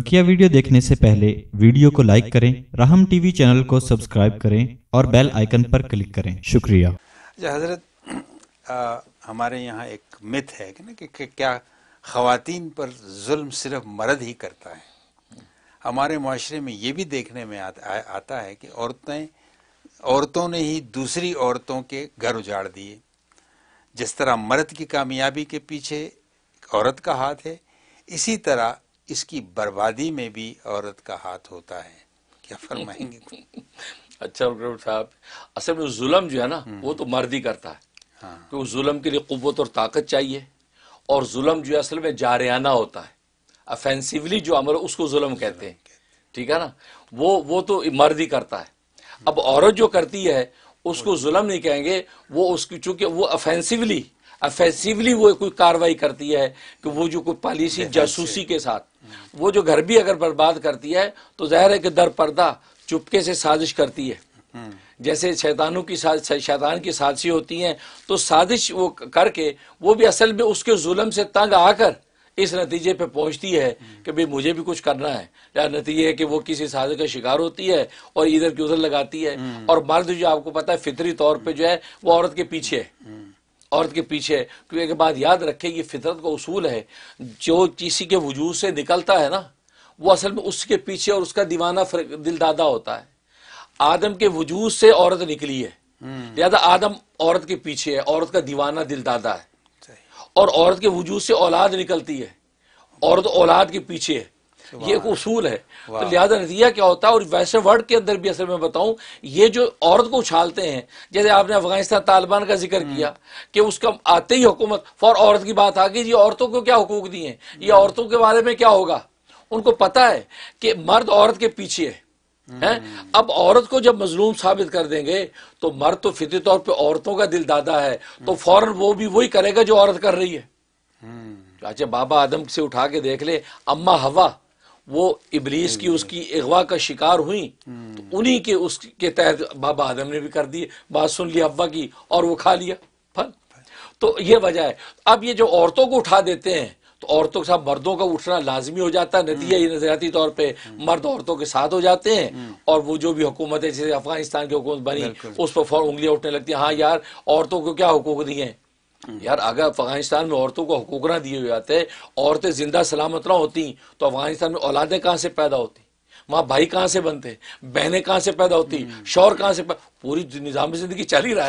बकिया वीडियो देखने से पहले वीडियो को लाइक करें राहम टीवी चैनल को सब्सक्राइब करें और बेल आइकन पर क्लिक करें शुक्रिया हजरत हमारे यहाँ एक मिथ है कि ना कि क्या खातन पर जुल्म सिर्फ मर्द ही करता है हमारे माशरे में ये भी देखने में आ, आ, आता है कि औरतें औरतों ने ही दूसरी औरतों के घर उजाड़ दिए जिस तरह मर्द की कामयाबी के पीछे औरत का हाथ है इसी तरह इसकी बर्बादी में भी औरत का हाथ होता है क्या फरमाएंगे अच्छा डॉक्टर साहब असल में जुल्म जो है ना हम्म। वो तो मर्द ही करता है हाँ। तो जुल्म के लिए कुत और ताकत चाहिए और जुल्म जो है असल में जारियाना होता है अफेंसिवली जो अमल उसको जुल्म कहते हैं ठीक है ना वो वो तो मर्द ही करता है अब औरत जो करती है उसको जुलम नहीं कहेंगे वो उसकी चूंकि वो अफेंसिवली अफेंसिवली वो कोई कार्रवाई करती है कि वो जो कोई पॉलिसी जासूसी के साथ वो जो घर भी अगर बर्बाद करती है तो जहर है कि दर पर्दा चुपके से साजिश करती है जैसे शैतानों की शैतान की साजिशें होती हैं तो साजिश वो करके वो भी असल में उसके जुलम से तंग आकर इस नतीजे पे पहुंचती है कि भाई मुझे भी कुछ करना है या नतीजे है कि वो किसी साजिश का शिकार होती है और इधर की उधर लगाती है और मर्द जो आपको पता है फितरी तौर पे जो है वो औरत के पीछे है औरत के पीछे क्योंकि एक बात याद रखे ये फितरत का उसूल है जो किसी के वजूद से निकलता है ना वो असल में उसके पीछे और उसका दीवाना दिलदादा होता है आदम के वजूद से औरत निकली है हम्म। लिहाजा आदम औरत के पीछे है औरत का दीवाना दिलदादा है और औरत के वजूद से औलाद निकलती है औरत औलाद के पीछे है ये एक उसूल है तो लिहाजा नतीजा क्या होता है और वैसे वर्ड के अंदर भी असल में बताऊं ये जो औरत को उछालते हैं जैसे आपने अफगानिस्तान तालिबान का जिक्र हम्म। किया कि उसका आते ही हुकूमत फॉर औरत की बात आ गई जी औरतों को क्या हकूक दिए ये हम्म। औरतों के बारे में क्या होगा उनको पता है कि मर्द औरत के पीछे है हैं हम्म। अब औरत को जब मजलूम साबित कर देंगे तो मर्द तो फितरी तौर पे औरतों का दिल दादा है तो फौरन वो भी वही करेगा जो औरत कर रही है अच्छा बाबा आदम से उठा के देख ले अम्मा हवा वो इबलीस की उसकी अगवा का शिकार हुई तो उन्हीं के उसके तहत बाबा आदम ने भी कर दिए बात सुन ली अब्बा की और वो खा लिया फल तो ये वजह है अब ये जो औरतों को उठा देते हैं तो औरतों के साथ मर्दों का उठना लाजमी हो जाता है नतीजा ये नजरियाती तौर पर मर्द औरतों के साथ हो जाते हैं और वो जो भी हुकूमत है जैसे अफगानिस्तान की हुकूमत बनी उस पर फौर उंगलियां उठने लगती हैं हाँ यार औरतों को क्या हुकूक दिए हैं हम्म। यार अगर अफगानिस्तान में औरतों को हकूक ना दिए हुए जाते औरतें जिंदा सलामत ना होती तो अफगानिस्तान में औलादें कहाँ से पैदा होती माँ भाई कहाँ से बनते बहनें कहाँ से पैदा होती हम्म। शौर कहाँ से पूरी निज़ाम जिंदगी चल ही रहा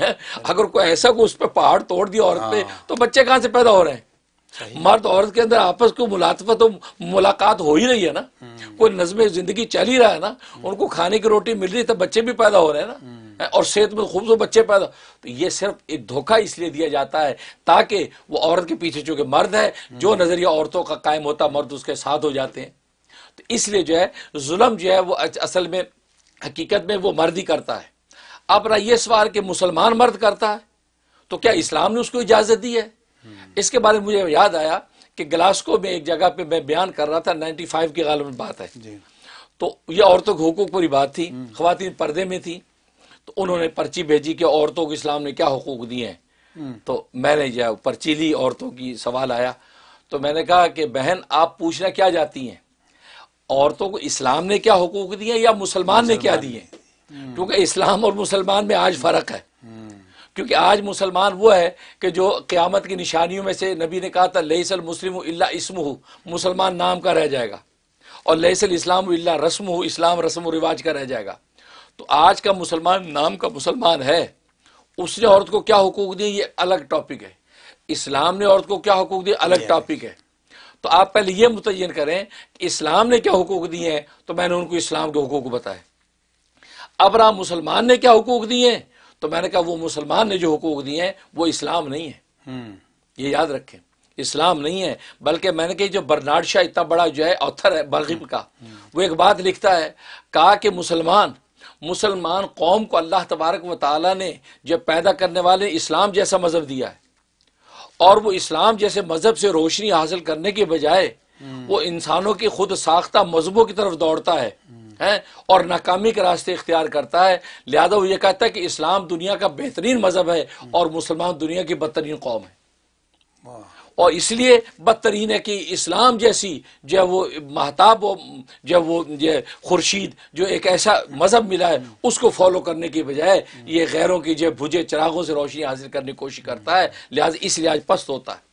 है, अगर कोई ऐसा को उस पर पहाड़ तोड़ दिया औरत पे हाँ। तो बच्चे कहाँ से पैदा हो रहे हैं मर्द औरत के अंदर आपस को मुलातफा तो मुलाकात हो ही रही है ना हम्म। कोई नज्म जिंदगी चल ही रहा है ना उनको खाने की रोटी मिल रही है तो बच्चे भी पैदा हो रहे हैं ना और सेहत में खूबसूरत बच्चे पैदा तो ये सिर्फ एक धोखा इसलिए दिया जाता है ताकि वो औरत के पीछे चूंकि मर्द है जो हम्म। नज़रिया औरतों का कायम होता मर्द उसके साथ हो जाते हैं तो इसलिए जो है जुल्म जो है वो असल में हकीकत में वो मर्द ही करता है अब रहा ये सवाल कि मुसलमान मर्द करता है तो क्या इस्लाम ने उसको इजाज़त दी है हम्म। इसके बारे में मुझे याद आया कि ग्लास्को में एक जगह पे मैं बयान कर रहा था 95 की में बात है तो ये औरतों के हकूक पूरी बात थी हम्म। खातन पर्दे में थी तो उन्होंने पर्ची भेजी कि औरतों को इस्लाम ने क्या हकूक दिए हैं हम्म। तो मैंने जो पर्ची ली औरतों की सवाल आया तो मैंने कहा कि बहन आप पूछना क्या जाती हैं औरतों को इस्लाम ने क्या हकूक दिए या मुसलमान ने क्या दिए हम्म। क्योंकि इस्लाम और मुसलमान में आज फ़र्क है हम्म। क्योंकि आज मुसलमान वो है कि जो क़्यामत की निशानियों में से नबी ने कहा था लईसल मुस्लिम इल्ला इसम मुसलमान नाम का रह जाएगा और लईसल इस्लाम इल्ला रस्म इस्लाम रस्म व रिवाज का रह जाएगा तो आज का मुसलमान नाम का मुसलमान है उसने औरत को क्या हकूक दिए ये अलग टॉपिक है इस्लाम ने औरत को क्या हुकूक दिए अलग टॉपिक है तो आप पहले ये मुतयन करें कि इस्लाम ने क्या हुकूक दिए हैं तो मैंने उनको इस्लाम के हुकूक बताए अब आप मुसलमान ने क्या हुकूक दिए हैं तो मैंने कहा वो मुसलमान ने जो हकूक दिए हैं वो इस्लाम नहीं है हम्म। ये याद रखें इस्लाम नहीं है बल्कि मैंने कही जो बर्नाड शाह इतना बड़ा जो है ऑथर है बल्गिब का हम्म। वो एक बात लिखता है कहा कि मुसलमान मुसलमान कौम को अल्लाह तबारक व ताली ने जब पैदा करने वाले इस्लाम जैसा मज़हब दिया है और वो इस्लाम जैसे मज़हब से रोशनी हासिल करने के बजाय वो इंसानों के खुद साख्ता मजहबों की तरफ दौड़ता है हैं और नाकामी के रास्ते इख्तियार करता है लिहाजा वो ये कहता है कि इस्लाम दुनिया का बेहतरीन मजहब है और मुसलमान दुनिया की बदतरीन कौम है और इसलिए बदतरीन है कि इस्लाम जैसी जो वो महताब व जो वो जो खुर्शीद जो एक ऐसा मज़हब मिला है उसको फॉलो करने की बजाय ये गैरों की जो भुजे चरागों से रोशनी हासिल करने की कोशिश करता है लिहाजा इस लिहाज पस्त होता है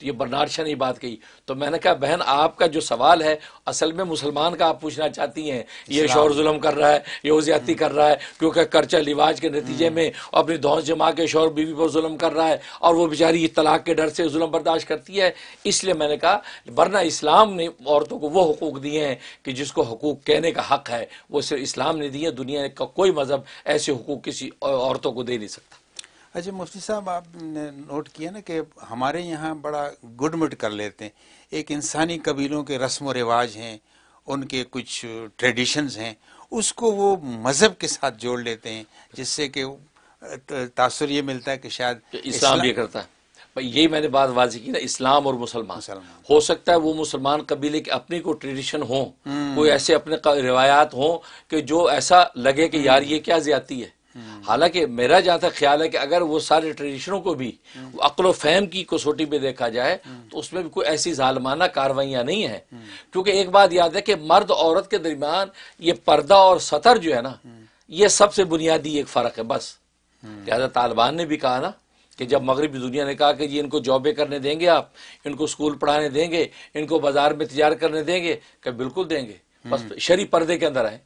तो ये बर्नाड शाह ने बात कही तो मैंने कहा बहन आपका जो सवाल है असल में मुसलमान का आप पूछना चाहती हैं ये शोर जुलम कर रहा है ये ज्यादा कर रहा है क्योंकि कर्चा लिवाज के नतीजे हम्म। में अपनी धौस जमा के शोर बीवी पर जुलम कर रहा है और वो बेचारी तलाक के डर से जुलम बर्दाश्त करती है इसलिए मैंने कहा वरना इस्लाम ने औरतों को वो हकूक दिए हैं कि जिसको हकूक कहने का हक है वो सिर्फ इस्लाम ने दिए दुनिया का कोई मज़हब ऐसे हकूक किसी औरतों को दे नहीं सकता अच्छा मुफ्ती साहब आपने नोट किया ना कि हमारे यहाँ बड़ा गुडमुट कर लेते हैं एक इंसानी कबीलों के रस्म व रिवाज हैं उनके कुछ ट्रेडिशंस हैं उसको वो मज़हब के साथ जोड़ लेते हैं जिससे कि तासर ये मिलता है कि शायद इस्लाम ये करता है यही मैंने बात वाजी की ना इस्लाम और मुसलमान हो सकता है वो मुसलमान कबीले के अपने को ट्रेडिशन हो हम्म। कोई ऐसे अपने रिवायात हो कि जो ऐसा लगे कि यार ये क्या ज्यादा है हम्म। हालांकि मेरा जहां तक ख्याल है कि अगर वो सारे ट्रेडिशनों को भी हम्म। अकल फहम की कसौटी में देखा जाए हम्म। तो उसमें भी कोई ऐसी जालमाना कार्रवाइयां नहीं है क्योंकि एक बात याद है कि मर्द औरत के दरमियान ये पर्दा और सतर जो है ना ये सबसे बुनियादी एक फ़र्क है बस लिहाजा तालिबान ने भी कहा ना कि जब मगरबी दुनिया ने कहा कि जी इनको जॉबें करने देंगे आप इनको स्कूल पढ़ाने देंगे इनको बाजार में तैयार करने देंगे क्या बिल्कुल देंगे बस शरी पर्दे के अंदर आए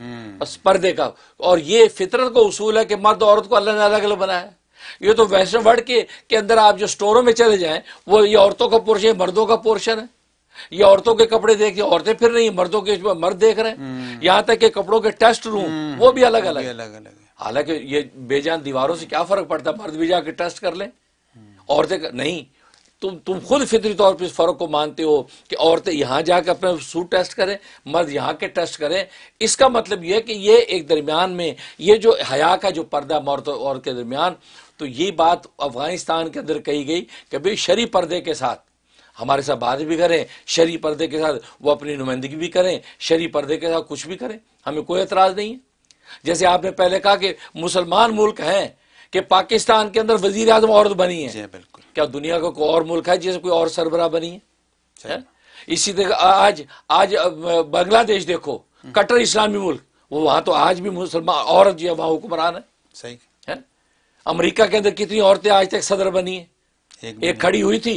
बस पर्दे का और ये फितरत का उसूल है कि मर्द औरत को अल्लाह ने अलग अलग बनाया है ये तो वैष्णव वर्ड के के अंदर आप जो स्टोरों में चले जाए वो ये औरतों का पोर्शन मर्दों का पोर्शन है ये औरतों के कपड़े देख रही औरतें फिर नहीं मर्दों के मर्द देख रहे हैं हम्म। यहाँ तक के कपड़ों के टेस्ट रूम हम्म। वो भी अलग अलग अलग अलग हालांकि ये बेजान दीवारों से क्या फर्क पड़ता है मर्द भी जाके टेस्ट कर ले हम्म। औरतें नहीं तुम तुम खुद फितरी तौर पर इस फ़र्क को मानते हो कि औरतें यहाँ जाकर अपना सूट टेस्ट करें मर्द यहाँ के टेस्ट करें इसका मतलब यह है कि ये एक दरमियान में ये जो हया का जो पर्दा मर्द और के दरमियान तो ये बात अफगानिस्तान के अंदर कही गई कि भाई शरी पर्दे के साथ हमारे साथ बात भी करें शरी पर्दे के साथ वो अपनी नुमाइंदगी भी करें शरी पर्दे के साथ कुछ भी करें हमें कोई एतराज़ नहीं है जैसे आपने पहले कहा कि मुसलमान मुल्क हैं कि पाकिस्तान के अंदर वजीर अजम औरत बनी है क्या दुनिया का कोई और मुल्क है जिसे कोई और सरबरा बनी है, है? इसी तरह आज आज बांग्लादेश देखो हम्म। कट्टर इस्लामी मुल्क वो वहां तो आज भी मुसलमान औरत जो है वहां हुक्मरान है सही है अमरीका के अंदर कितनी औरतें आज तक सदर बनी है एक, एक खड़ी हुई थी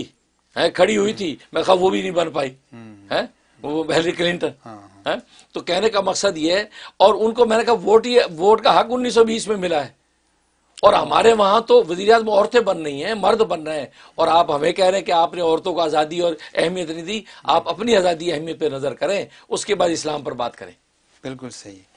है खड़ी हुई थी हम्म। मैं कहा वो भी नहीं बन पाई हम्म। है वो हिलरी क्लिंटन हाँ, हाँ। है तो कहने का मकसद ये है और उनको मैंने कहा वोट ये वोट का हक 1920 में मिला है और हमारे वहां तो वजी अजम औरतें बन रही हैं मर्द बन रहे हैं और आप हमें कह रहे हैं कि आपने औरतों को आज़ादी और अहमियत नहीं दी आप अपनी आज़ादी अहमियत पर नज़र करें उसके बाद इस्लाम पर बात करें बिल्कुल सही